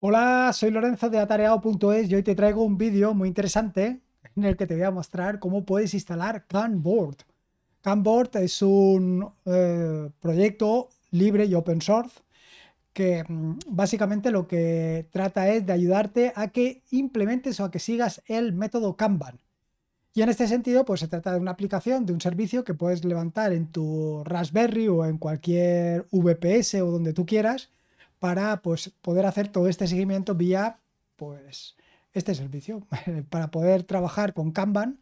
Hola, soy Lorenzo de atareado.es y hoy te traigo un vídeo muy interesante en el que te voy a mostrar cómo puedes instalar Canboard. Canboard es un eh, proyecto libre y open source que mm, básicamente lo que trata es de ayudarte a que implementes o a que sigas el método Kanban. Y en este sentido, pues se trata de una aplicación, de un servicio que puedes levantar en tu Raspberry o en cualquier VPS o donde tú quieras para pues, poder hacer todo este seguimiento vía pues, este servicio, para poder trabajar con Kanban,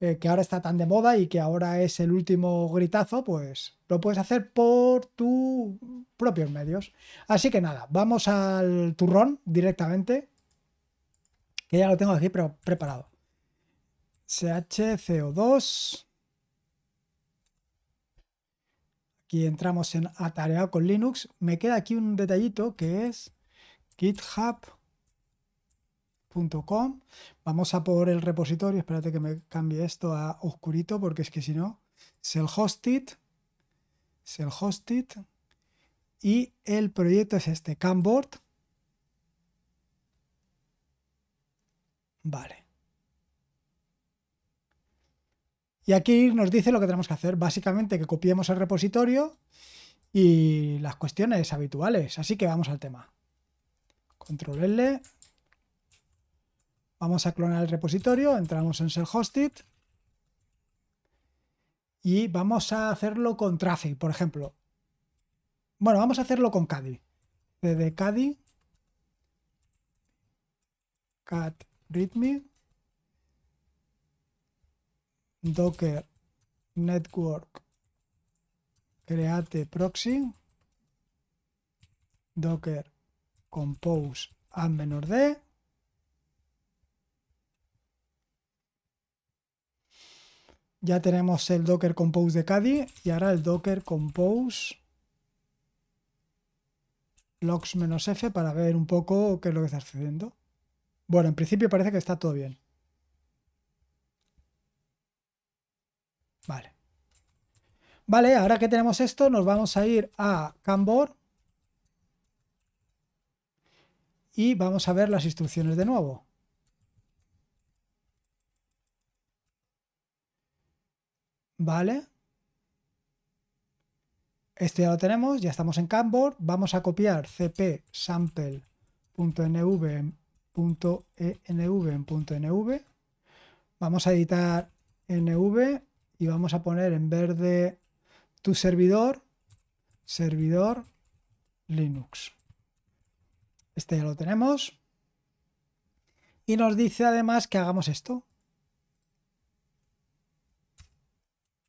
eh, que ahora está tan de moda y que ahora es el último gritazo, pues lo puedes hacer por tus propios medios. Así que nada, vamos al turrón directamente, que ya lo tengo aquí pero preparado. CHCO2. Aquí entramos en atareado con Linux. Me queda aquí un detallito que es github.com. Vamos a por el repositorio. Espérate que me cambie esto a oscurito porque es que si no, el hosted el hosted Y el proyecto es este, Camboard. Vale. Y aquí nos dice lo que tenemos que hacer, básicamente que copiemos el repositorio y las cuestiones habituales. Así que vamos al tema. Control L. Vamos a clonar el repositorio, entramos en ser hosted y vamos a hacerlo con Traffic, por ejemplo. Bueno, vamos a hacerlo con Caddy. Desde Caddy, cat readme docker network create proxy docker compose a d ya tenemos el docker compose de caddy y ahora el docker compose logs-f para ver un poco qué es lo que está sucediendo. Bueno, en principio parece que está todo bien. Vale. Vale, ahora que tenemos esto, nos vamos a ir a Cambor. Y vamos a ver las instrucciones de nuevo. Vale. Esto ya lo tenemos, ya estamos en Cambor. Vamos a copiar cp .nv Vamos a editar nv y vamos a poner en verde tu servidor, servidor Linux. Este ya lo tenemos. Y nos dice además que hagamos esto.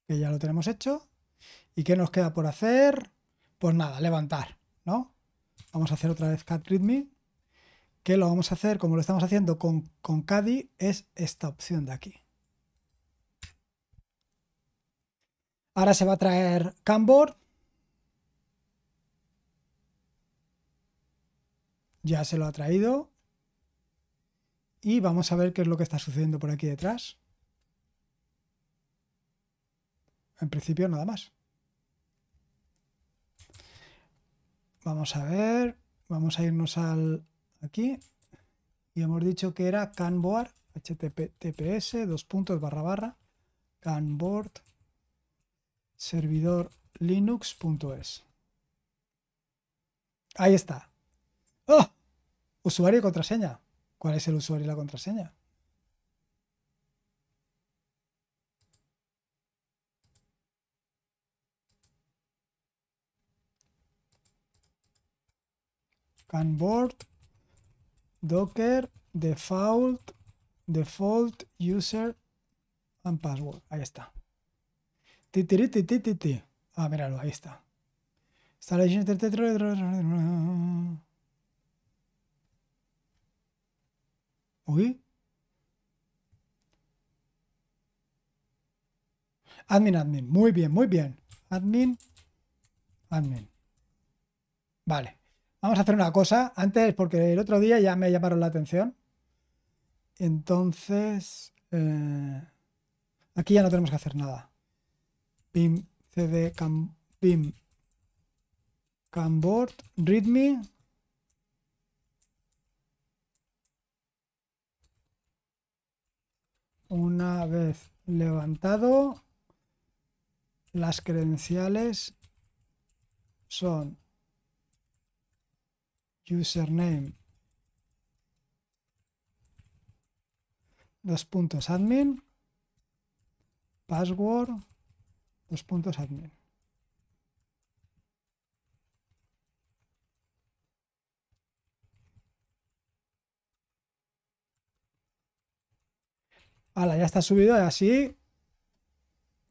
Que ya lo tenemos hecho. ¿Y qué nos queda por hacer? Pues nada, levantar, ¿no? Vamos a hacer otra vez cat readme. Que lo vamos a hacer como lo estamos haciendo con, con Cadi, es esta opción de aquí. Ahora se va a traer CanBoard. Ya se lo ha traído. Y vamos a ver qué es lo que está sucediendo por aquí detrás. En principio nada más. Vamos a ver. Vamos a irnos al aquí. Y hemos dicho que era Canboard. HTTPS, dos puntos, barra, barra. Canboard servidor linux.es. Ahí está. ¡Oh! Usuario y contraseña. ¿Cuál es el usuario y la contraseña? Canboard, Docker, Default, Default, User and Password. Ahí está. Ah, míralo, ahí está. Uy Admin, admin. Muy bien, muy bien. Admin, admin. Vale. Vamos a hacer una cosa. Antes, porque el otro día ya me llamaron la atención. Entonces, eh, aquí ya no tenemos que hacer nada. Pim, CD, cam, Camboard, Readme. Una vez levantado, las credenciales son username, dos puntos admin, password, dos puntos admin. Ahora ya está subido y así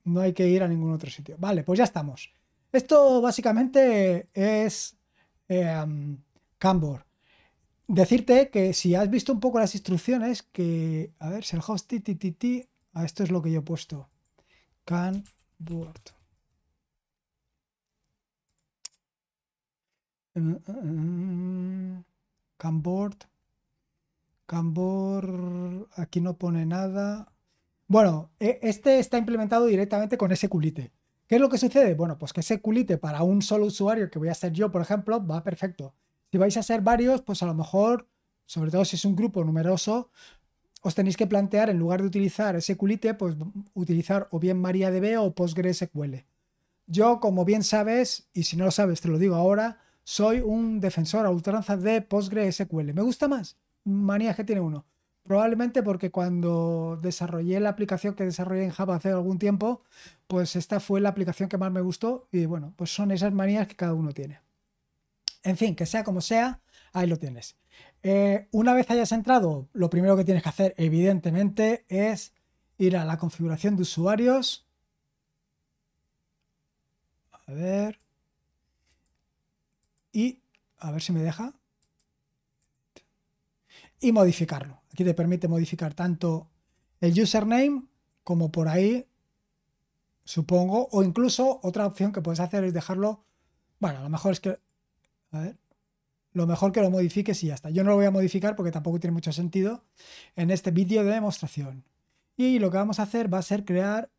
no hay que ir a ningún otro sitio. Vale, pues ya estamos. Esto básicamente es eh, em, Cambor. Decirte que si has visto un poco las instrucciones, que, a ver, si el host ti, ti, a esto es lo que yo he puesto. Can Board. Eh, eh, eh, Camboard. Cambor, aquí no pone nada. Bueno, e, este está implementado directamente con ese culite. ¿Qué es lo que sucede? Bueno, pues que ese culite para un solo usuario, que voy a ser yo, por ejemplo, va perfecto. Si vais a ser varios, pues a lo mejor, sobre todo si es un grupo numeroso, os tenéis que plantear, en lugar de utilizar SQLite, pues utilizar o bien MariaDB o PostgreSQL. Yo, como bien sabes, y si no lo sabes, te lo digo ahora, soy un defensor a ultranza de PostgreSQL. Me gusta más. Manías que tiene uno. Probablemente porque cuando desarrollé la aplicación que desarrollé en Java hace algún tiempo, pues esta fue la aplicación que más me gustó. Y bueno, pues son esas manías que cada uno tiene. En fin, que sea como sea, Ahí lo tienes. Eh, una vez hayas entrado, lo primero que tienes que hacer, evidentemente, es ir a la configuración de usuarios. A ver. Y a ver si me deja. Y modificarlo. Aquí te permite modificar tanto el username como por ahí, supongo. O incluso otra opción que puedes hacer es dejarlo. Bueno, a lo mejor es que. A ver lo mejor que lo modifiques y ya está. Yo no lo voy a modificar porque tampoco tiene mucho sentido en este vídeo de demostración. Y lo que vamos a hacer va a ser crear...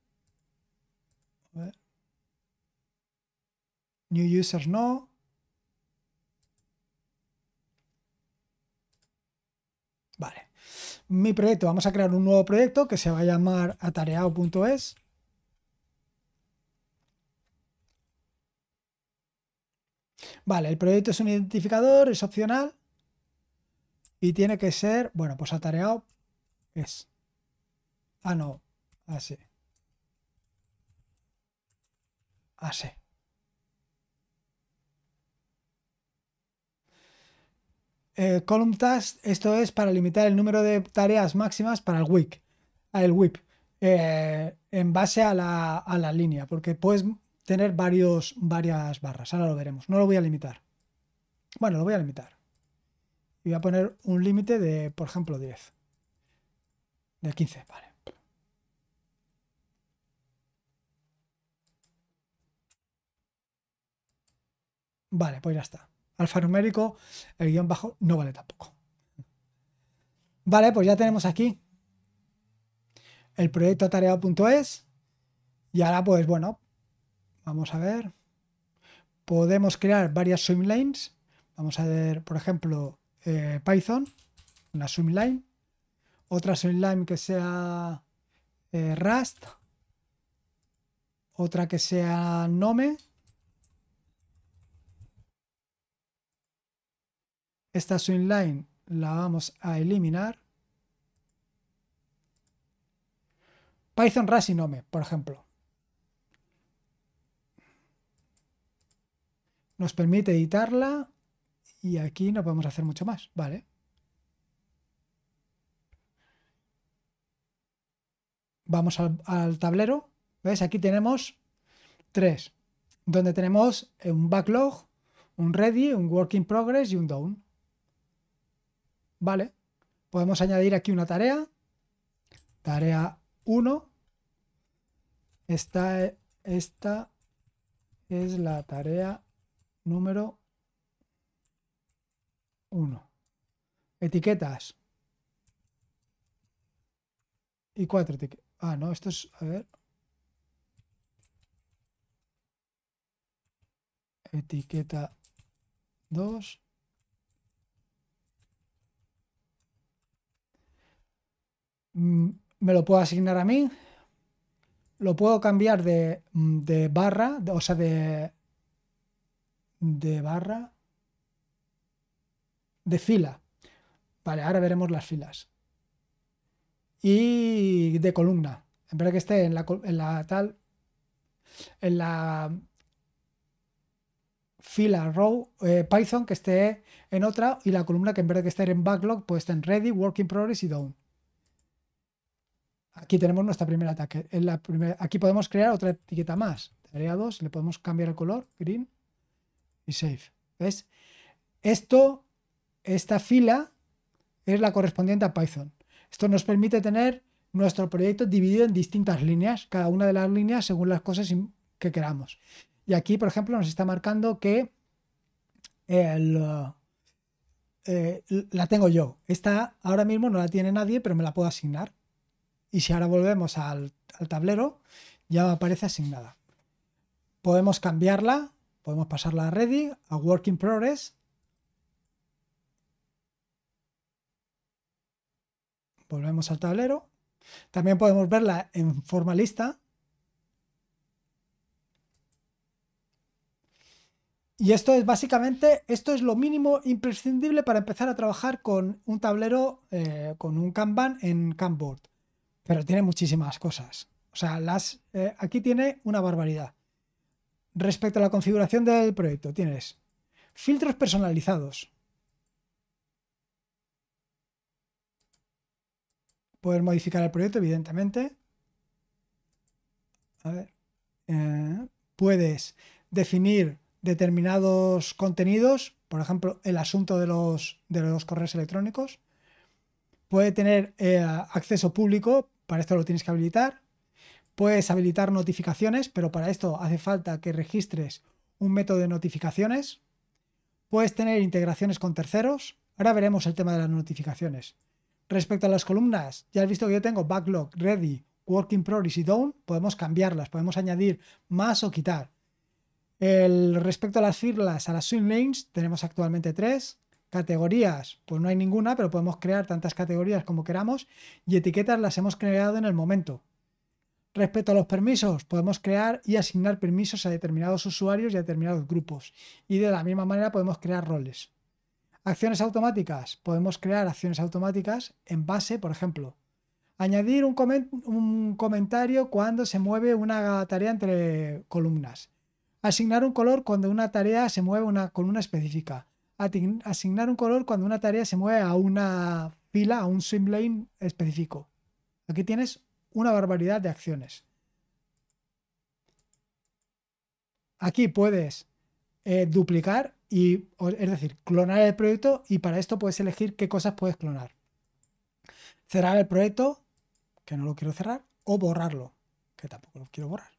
new users no. Vale. Mi proyecto, vamos a crear un nuevo proyecto que se va a llamar atareado.es. Vale, el proyecto es un identificador, es opcional y tiene que ser, bueno, pues atareado es. Ah, no, así. Así. Eh, column task, esto es para limitar el número de tareas máximas para el WIP, el eh, en base a la, a la línea, porque puedes tener varios, varias barras. Ahora lo veremos. No lo voy a limitar. Bueno, lo voy a limitar. Y voy a poner un límite de, por ejemplo, 10. De 15, vale. Vale, pues ya está. Alfanumérico, el guión bajo no vale tampoco. Vale, pues ya tenemos aquí el proyecto atareado.es Y ahora, pues bueno, Vamos a ver. Podemos crear varias swimlines. Vamos a ver, por ejemplo, eh, Python, una swimline, Otra swimline que sea eh, Rust. Otra que sea Nome. Esta swimline la vamos a eliminar. Python, Rust y Nome, por ejemplo. Nos permite editarla y aquí no podemos hacer mucho más, ¿vale? Vamos al, tablero, ¿ves? Aquí tenemos tres, donde tenemos un backlog, un ready, un work in progress y un down. ¿Vale? Podemos añadir aquí una tarea, tarea 1, esta, esta es la tarea número 1. Etiquetas. Y cuatro etiquetas. Ah, no, esto es... A ver. Etiqueta 2. Mm, Me lo puedo asignar a mí. Lo puedo cambiar de, mm, barra, o sea, de, de barra de fila. Vale, ahora veremos las filas. Y de columna. En vez de que esté en la, tal, en la fila row eh, Python que esté en otra y la columna que en vez de que esté en backlog, pues estar en ready, working progress y down. Aquí tenemos nuestra primera ataque. En la primera, aquí podemos crear otra etiqueta más. Tarea le podemos cambiar el color, green y save. ¿Ves? Esto, esta fila es la correspondiente a Python. Esto nos permite tener nuestro proyecto dividido en distintas líneas, cada una de las líneas según las cosas que queramos. Y aquí, por ejemplo, nos está marcando que eh, la tengo yo. Esta ahora mismo no la tiene nadie, pero me la puedo asignar. Y si ahora volvemos al, al tablero, ya aparece asignada. Podemos cambiarla Podemos pasarla a Ready, a Work in Progress. Volvemos al tablero. También podemos verla en forma lista. Y esto es básicamente, esto es lo mínimo imprescindible para empezar a trabajar con un tablero, eh, con un Kanban en Kanboard. Pero tiene muchísimas cosas. O sea, las, eh, aquí tiene una barbaridad. Respecto a la configuración del proyecto, tienes filtros personalizados. Poder modificar el proyecto, evidentemente. Eh, puedes definir determinados contenidos, por ejemplo, el asunto de los, de los correos electrónicos. Puede tener eh, acceso público, para esto lo tienes que habilitar. Puedes habilitar notificaciones, pero para esto hace falta que registres un método de notificaciones. Puedes tener integraciones con terceros. Ahora veremos el tema de las notificaciones. Respecto a las columnas, ya has visto que yo tengo backlog, ready, work in progress y down. Podemos cambiarlas, podemos añadir más o quitar. El, respecto a las filas, a las swim lanes, tenemos actualmente tres. Categorías, pues no hay ninguna, pero podemos crear tantas categorías como queramos. Y etiquetas las hemos creado en el momento. Respecto a los permisos, podemos crear y asignar permisos a determinados usuarios y a determinados grupos. Y de la misma manera podemos crear roles. Acciones automáticas. Podemos crear acciones automáticas en base, por ejemplo, añadir un, un comentario cuando se mueve una tarea entre columnas. Asignar un color cuando una tarea se mueve a una columna específica. Asignar un color cuando una tarea se mueve a una fila, a un swim lane específico. Aquí tienes una barbaridad de acciones. Aquí puedes eh, duplicar y, es decir, clonar el proyecto y para esto puedes elegir qué cosas puedes clonar. Cerrar el proyecto, que no lo quiero cerrar, o borrarlo, que tampoco lo quiero borrar.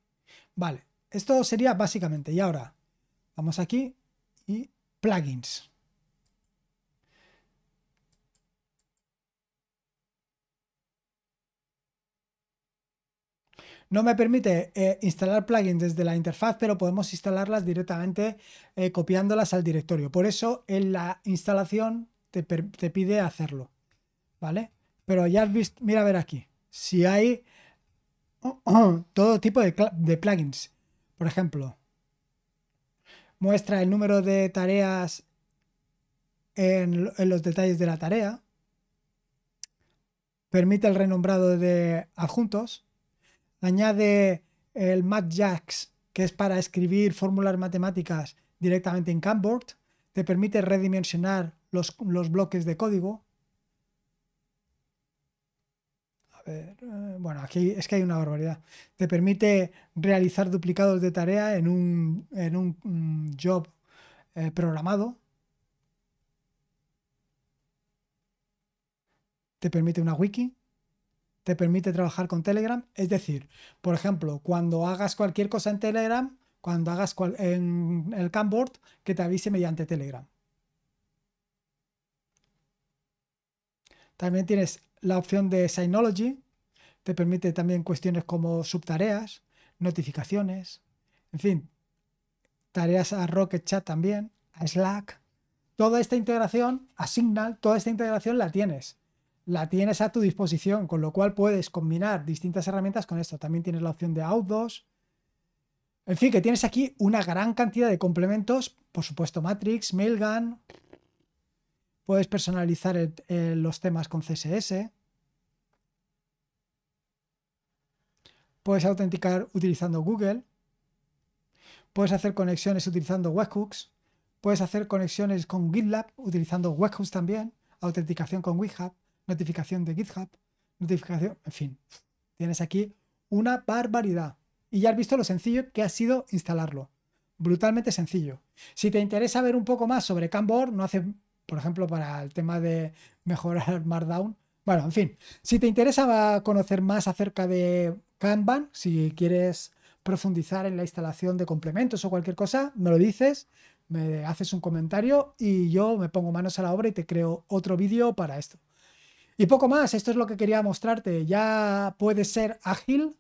Vale, esto sería básicamente. Y ahora, vamos aquí y plugins. No me permite eh, instalar plugins desde la interfaz, pero podemos instalarlas directamente eh, copiándolas al directorio. Por eso en la instalación te, pide hacerlo. ¿Vale? Pero ya has visto, mira a ver aquí, si hay todo tipo de, plugins. Por ejemplo, muestra el número de tareas en, los detalles de la tarea, permite el renombrado de adjuntos, añade el Matjax, que es para escribir fórmulas matemáticas directamente en Camboard, te permite redimensionar los, bloques de código. A ver, eh, bueno, aquí es que hay una barbaridad. Te permite realizar duplicados de tarea en un, mm, job eh, programado. Te permite una wiki te permite trabajar con Telegram. Es decir, por ejemplo, cuando hagas cualquier cosa en Telegram, cuando hagas en el Camboard, que te avise mediante Telegram. También tienes la opción de Synology, te permite también cuestiones como subtareas, notificaciones, en fin, tareas a Rocket Chat también, a Slack. Toda esta integración, a Signal, toda esta integración la tienes la tienes a tu disposición, con lo cual puedes combinar distintas herramientas con esto. También tienes la opción de Outdoors En fin, que tienes aquí una gran cantidad de complementos, por supuesto Matrix, Mailgun. Puedes personalizar eh, los temas con CSS. Puedes autenticar utilizando Google. Puedes hacer conexiones utilizando webhooks. Puedes hacer conexiones con GitLab utilizando webhooks también. Autenticación con GitHub notificación de GitHub, notificación, en fin, tienes aquí una barbaridad. Y ya has visto lo sencillo que ha sido instalarlo. Brutalmente sencillo. Si te interesa ver un poco más sobre Canboard, no hace, por ejemplo, para el tema de mejorar Markdown. Bueno, en fin, si te interesa conocer más acerca de Kanban, si quieres profundizar en la instalación de complementos o cualquier cosa, me lo dices, me haces un comentario y yo me pongo manos a la obra y te creo otro vídeo para esto. Y poco más, esto es lo que quería mostrarte. Ya puedes ser ágil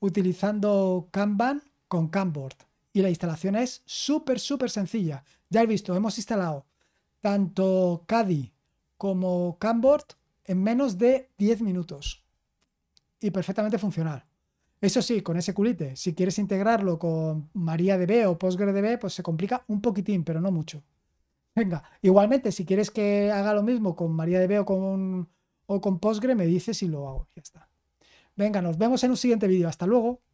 utilizando Kanban con Kanboard. Y la instalación es súper, súper sencilla. Ya he visto, hemos instalado tanto Cadi como Kanboard en menos de 10 minutos. Y perfectamente funcional. Eso sí, con ese culite. Si quieres integrarlo con MariaDB o PostgreDB, pues se complica un poquitín, pero no mucho. Venga, igualmente, si quieres que haga lo mismo con MariaDB o con o con Postgre me dice si lo hago. Ya está. Venga, nos vemos en un siguiente vídeo. Hasta luego.